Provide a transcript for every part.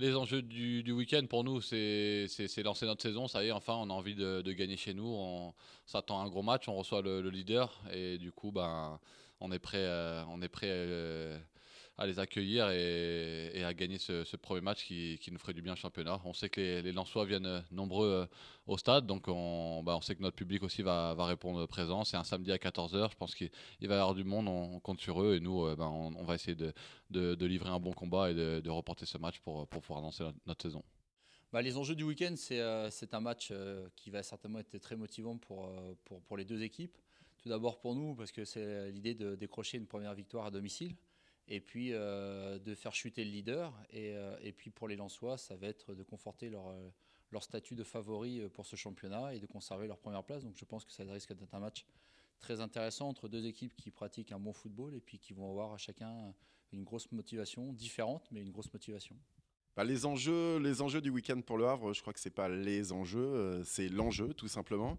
Les enjeux du, week-end pour nous, c'est lancer notre saison. Ça y est, enfin, on a envie de, gagner chez nous. On s'attend à un gros match, on reçoit le, leader et du coup, ben, on est prêt, à... Euh, on est prêt euh, à les accueillir et, à gagner ce, premier match qui, nous ferait du bien au championnat. On sait que les, les Lensois viennent nombreux euh, au stade, donc bah, on, sait que notre public aussi va, va répondre présent. C'est un samedi à 14h, je pense qu'il va y avoir du monde, on, compte sur eux et nous, euh, bah, on, va essayer de, livrer un bon combat et de, reporter ce match pour, pouvoir lancer notre, saison. Bah, les enjeux du week-end, c'est euh, un match qui va certainement être très motivant pour, pour les deux équipes. Tout d'abord pour nous, parce que c'est l'idée de décrocher une première victoire à domicile et puis euh, de faire chuter le leader. Et, euh, et, puis pour les Lensois, ça va être de conforter leur, euh, leur statut de favori pour ce championnat et de conserver leur première place. Donc je pense que ça risque d'être un match très intéressant entre deux équipes qui pratiquent un bon football et puis qui vont avoir à chacun une grosse motivation différente, mais une grosse motivation. Bah, les, enjeux, les enjeux du week-end pour le Havre, je crois que ce n'est pas les enjeux, c'est l'enjeu tout simplement.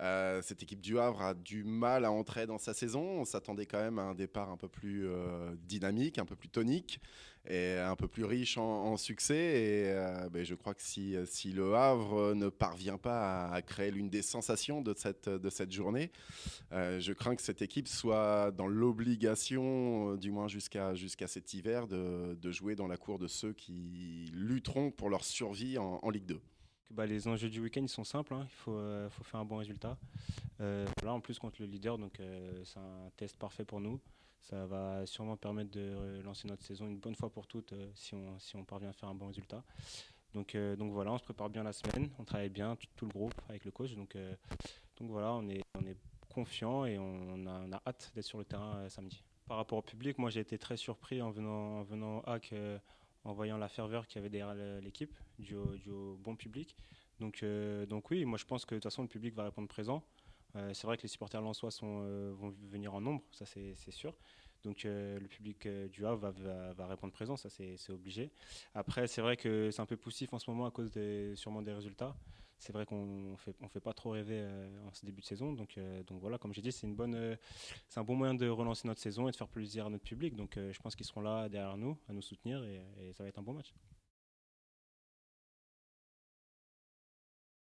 Euh, cette équipe du Havre a du mal à entrer dans sa saison. On s'attendait quand même à un départ un peu plus euh, dynamique, un peu plus tonique et un peu plus riche en, succès. Et euh, ben, je crois que si, le Havre ne parvient pas à, créer l'une des sensations de cette, journée, je crains que cette équipe soit dans l'obligation, du moins jusqu'à cet hiver, de, jouer dans la cour de ceux qui lutteront pour leur survie en Ligue 2. Bah, les enjeux du week-end sont simples, hein. il faut, euh, faut, faire un bon résultat. Euh, en plus contre le leader, donc euh, c'est un test parfait pour nous. Ça va sûrement permettre de lancer notre saison une bonne fois pour toutes si, on, si on parvient à faire un bon résultat. Donc, donc voilà, on se prépare bien la semaine, on travaille bien, tout, le groupe avec le coach. Donc, donc voilà, on est, on est confiant et on, a, hâte d'être sur le terrain samedi. Par rapport au public, moi j'ai été très surpris en venant, venant à Hack en voyant la ferveur qu'il y avait derrière l'équipe, du, au bon public. Donc, euh, donc oui, moi je pense que de toute façon le public va répondre présent. Euh, c'est vrai que les supporters lensois sont, euh, vont venir en nombre, ça c'est sûr. Donc le public du Havre va, répondre présent, ça c'est obligé. Après, c'est vrai que c'est un peu poussif en ce moment à cause des, sûrement des résultats c'est vrai qu'on fait, fait pas trop rêver euh, en ce début de saison. Donc, euh, donc voilà, comme j'ai dit, c'est euh, c'est un bon moyen de relancer notre saison et de faire plaisir à notre public. Donc je pense qu'ils seront là derrière nous à nous soutenir et ça va être un bon match.